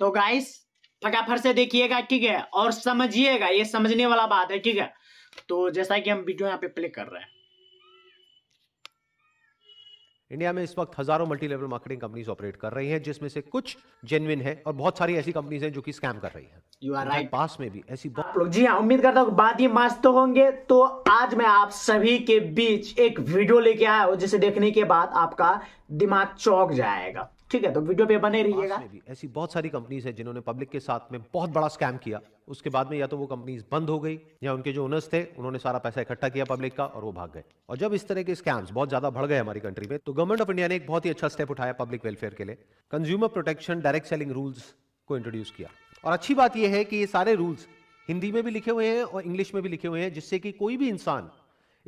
तो गाइस फटाफट से देखिएगा ठीक है और समझिएगा ये समझने वाला बात है ठीक है तो जैसा कि हम वीडियो यहाँ पे प्ले कर रहे हैं इंडिया में इस वक्त हजारों multi level marketing companies operate कर रही हैं जिसमें से कुछ जेन्यन है और बहुत सारी ऐसी कंपनीज हैं जो कि स्कैम कर रही हैं यू आर राइट पास में भी ऐसी आप लोग जी हाँ उम्मीद करता हूँ बात ये मस्त तो होंगे तो आज मैं आप सभी के बीच एक वीडियो लेके आया हूँ जिसे देखने के बाद आपका दिमाग चौक जाएगा ठीक है तो वीडियो पे बने रहिएगा ऐसी बहुत सारी कंपनीज है जिन्होंने पब्लिक के साथ में बहुत बड़ा स्कैम किया उसके बाद में या तो वो कंपनीज बंद हो गई या उनके जो ओनर्स थे उन्होंने सारा पैसा इकट्ठा किया पब्लिक का और वो भाग गए और जब इस तरह के स्कैम्स बहुत ज्यादा बढ़ गए हमारी कंट्री में तो गवर्नमेंट ऑफ इंडिया ने एक बहुत ही अच्छा स्टेप उठाया पब्लिक वेलफेयर के लिए consumer protection direct selling rules को इंट्रोड्यूस किया और अच्छी बात यह है कि ये सारे रूल्स हिंदी में भी लिखे हुए हैं और इंग्लिश में भी लिखे हुए हैं जिससे कि कोई भी इंसान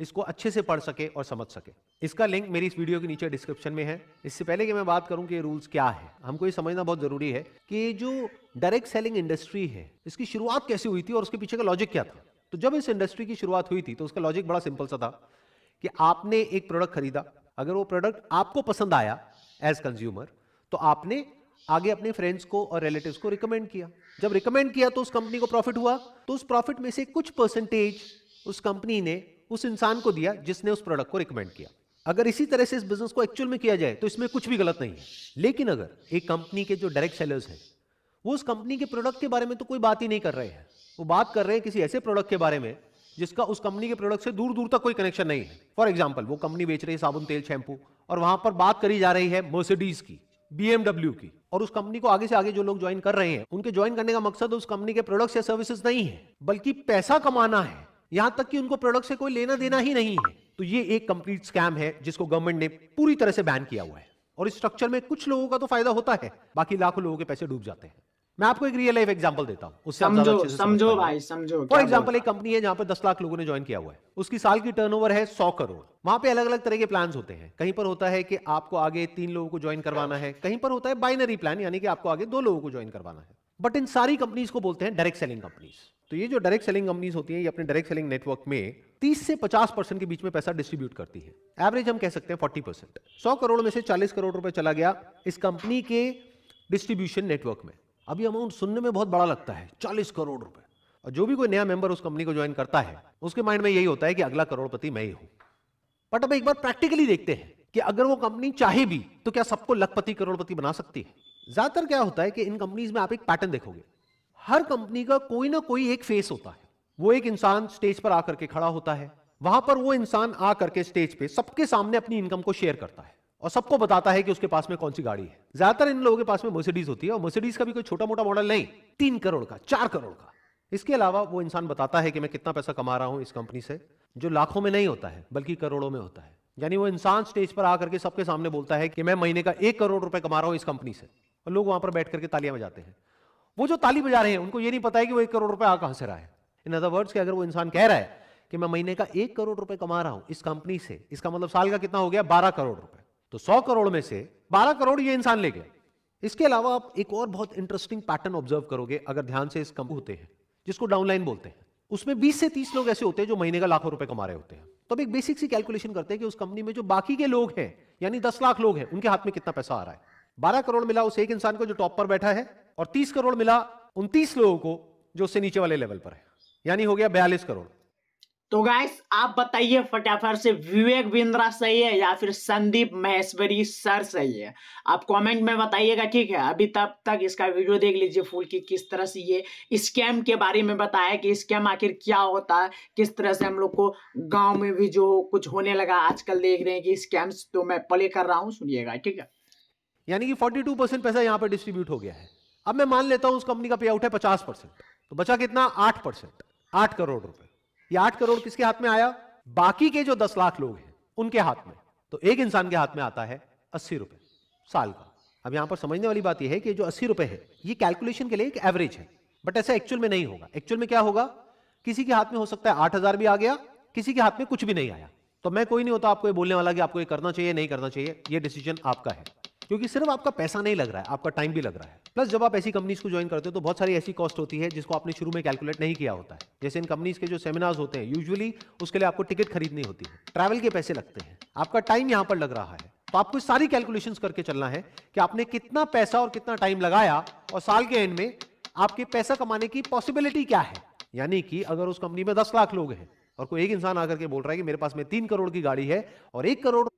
इसको अच्छे से पढ़ सके और समझ सके इसका लिंक मेरी इस वीडियो के नीचे डिस्क्रिप्शन में है इससे पहले कि मैं बात करूं कि ये रूल्स क्या है हमको ये समझना बहुत जरूरी है कि जो डायरेक्ट सेलिंग इंडस्ट्री है इसकी शुरुआत कैसे हुई थी और उसके पीछे का लॉजिक क्या था तो जब इस इंडस्ट्री की शुरुआत हुई थी तो उसका लॉजिक बड़ा सिंपल सा था कि आपने एक प्रोडक्ट खरीदा अगर वो प्रोडक्ट आपको पसंद आया एज कंज्यूमर तो आपने आगे अपने फ्रेंड्स को और रिलेटिव को रिकमेंड किया जब रिकमेंड किया तो उस कंपनी को प्रॉफिट हुआ तो उस प्रॉफिट में से कुछ परसेंटेज उस कंपनी ने उस इंसान को दिया जिसने उस प्रोडक्ट को रिकमेंड किया अगर इसी तरह से इस बिजनेस को एक्चुअल में किया जाए तो इसमें कुछ भी गलत नहीं है लेकिन अगर एक कंपनी के जो डायरेक्ट सेलर्स हैं वो उस कंपनी के प्रोडक्ट के बारे में तो कोई बात ही नहीं कर रहे हैं वो बात कर रहे हैं किसी ऐसे प्रोडक्ट के बारे में जिसका उस कंपनी के प्रोडक्ट से दूर दूर तक कोई कनेक्शन नहीं है फॉर एग्जाम्पल वो कंपनी बेच रही है साबुन तेल शैम्पू और वहां पर बात करी जा रही है मर्सिडीज की बीएमडब्ल्यू की और उस कंपनी को आगे से आगे जो लोग ज्वाइन कर रहे हैं उनके ज्वाइन करने का मकसद उस कंपनी के प्रोडक्ट्स या सर्विसेज नहीं है बल्कि पैसा कमाना है यहां तक कि उनको प्रोडक्ट से कोई लेना देना ही नहीं है तो ये एक कंप्लीट स्कैम है जिसको गवर्नमेंट ने पूरी तरह से बैन किया हुआ है और इस स्ट्रक्चर में कुछ लोगों का तो फायदा होता है बाकी लाखों लोगों के पैसे डूब जाते हैं मैं आपको एक रियल लाइफ एग्जाम्पल देता हूं उससे समझो समझो भाई समझो फॉर एग्जाम्पल एक कंपनी है जहां पर दस लाख लोगों ने ज्वाइन किया हुआ है उसकी साल की टर्नओवर है सौ करोड़ वहां पे अलग अलग तरह के प्लान होते हैं कहीं पर होता है कि आपको आगे तीन लोगों को ज्वाइन करवाना है कहीं पर होता है बाइनरी प्लान यानी कि आपको आगे दो लोगों को ज्वाइन करवाना है बट इन सारी कंपनीज को बोलते हैं डायरेक्ट सेलिंग कंपनीज तो ये जो डायरेक्ट सेलिंग कंपनीज होती हैं ये अपने डायरेक्ट सेलिंग नेटवर्क में 30 से 50 परसेंट के बीच में पैसा डिस्ट्रीब्यूट करती है एवरेज हम कह सकते हैं 40 परसेंट सौ करोड़ में से 40 करोड़ रुपए चला गया इस कंपनी के डिस्ट्रीब्यूशन नेटवर्क में अभी अमाउंट सुनने में बहुत बड़ा लगता है चालीस करोड़ रुपए और जो भी कोई नया मेंबर उस कंपनी को ज्वाइन करता है उसके माइंड में यही होता है कि अगला करोड़पति मैं ही हूं बट अब एक बार प्रैक्टिकली देखते हैं कि अगर वो कंपनी चाहे भी तो क्या सबको लखपति करोड़पति बना सकती है ज्यादातर क्या होता है कि इन कंपनीज में आप एक पैटर्न देखोगे हर कंपनी का कोई ना कोई एक फेस होता है वो एक इंसान स्टेज पर आकर के खड़ा होता है वहां पर वो इंसान आकर के स्टेज पे सबके सामने अपनी इनकम को शेयर करता है और सबको बताता है कि उसके पास में कौन सी गाड़ी है ज्यादातर इन लोगों के पास में मर्सिडीज होती है और मर्सिडीज का भी कोई छोटा मोटा मॉडल नहीं तीन करोड़ का चार करोड़ का इसके अलावा वो इंसान बताता है कि मैं कितना पैसा कमा रहा हूं इस कंपनी से जो लाखों में नहीं होता है बल्कि करोड़ों में होता है यानी वो इंसान स्टेज पर आकर के सबके सामने बोलता है कि मैं महीने का एक करोड़ रुपए कमा रहा हूं इस कंपनी से और लोग वहां पर बैठ करके तालियां बजाते हैं वो जो ताली बजा रहे हैं उनको ये नहीं पता है कि वो एक करोड़ रुपए आ कहां से रहा है इन अदर वर्ड्स के अगर वो इंसान कह रहा है कि मैं महीने का एक करोड़ रुपए कमा रहा हूं इस कंपनी से इसका मतलब साल का कितना हो गया बारह करोड़ रुपए तो सौ करोड़ में से बारह करोड़ ये इंसान ले गया इसके अलावा आप एक और बहुत इंटरेस्टिंग पैटर्न ऑब्जर्व करोगे अगर ध्यान से इस कंपनी होते हैं जिसको डाउनलाइन बोलते हैं उसमें बीस से तीस लोग ऐसे होते हैं जो महीने का लाखों रुपए कमा रहे होते हैं तो एक बेसिक सी कैलकुलेशन करते हैं कि उस कंपनी में जो बाकी के लोग हैं यानी दस लाख लोग हैं उनके हाथ में कितना पैसा आ रहा है बारह करोड़ मिला उस एक इंसान को जो टॉप पर बैठा है और 30 करोड़ मिला उनतीस लोगों को जो उससे नीचे वाले लेवल पर है यानी हो गया बयालीस करोड़ तो गाइस आप बताइए फटाफट से विवेक बिंद्रा सही है या फिर संदीप महेश्वरी सर सही है आप कमेंट में बताइएगा ठीक है अभी तब तक इसका वीडियो देख लीजिए फूल की किस तरह से ये स्कैम के बारे में बताया कि स्कैम आखिर क्या होता है किस तरह से हम लोग को गांव में भी जो कुछ होने लगा आजकल देख रहे हैं कि स्कैम्स तो मैं प्ले कर रहा हूँ सुनिएगा ठीक है यानी कि फोर्टी पैसा यहाँ पर डिस्ट्रीब्यूट हो गया है अब मैं मान लेता हूं उस कंपनी का पे आउट है पचास परसेंट तो बचा कितना आठ परसेंट आठ करोड़ रुपए ये आठ करोड़ किसके हाथ में आया बाकी के जो दस लाख लोग हैं उनके हाथ में तो एक इंसान के हाथ में आता है अस्सी रुपए साल का अब यहां पर समझने वाली बात यह है कि जो अस्सी रुपए है ये कैलकुलेशन के लिए एक एवरेज है बट ऐसा एक्चुअल में नहीं होगा एक्चुअल में क्या होगा किसी के हाथ में हो सकता है आठ हजार भी आ गया किसी के हाथ में कुछ भी नहीं आया तो मैं कोई नहीं होता आपको ये बोलने वाला कि आपको ये करना चाहिए नहीं करना चाहिए ये डिसीजन आपका है क्योंकि सिर्फ आपका पैसा नहीं लग रहा है आपका टाइम भी लग रहा है प्लस जब आप ऐसी कंपनीज को ज्वाइन करते हो तो बहुत सारी ऐसी कॉस्ट होती है जिसको आपने शुरू में कैलकुलेट नहीं किया होता है जैसे इन कंपनीज के जो सेमिनार्स होते हैं यूजुअली उसके लिए आपको टिकट खरीदनी होती है ट्रैवल के पैसे लगते हैं आपका टाइम यहाँ पर लग रहा है तो आपको सारी कैलकुलेशन करके चलना है कि आपने कितना पैसा और कितना टाइम लगाया और साल के एंड में आपके पैसा कमाने की पॉसिबिलिटी क्या है यानी कि अगर उस कंपनी में दस लाख लोग हैं और कोई एक इंसान आकर के बोल रहा है कि मेरे पास में तीन करोड़ की गाड़ी है और एक करोड़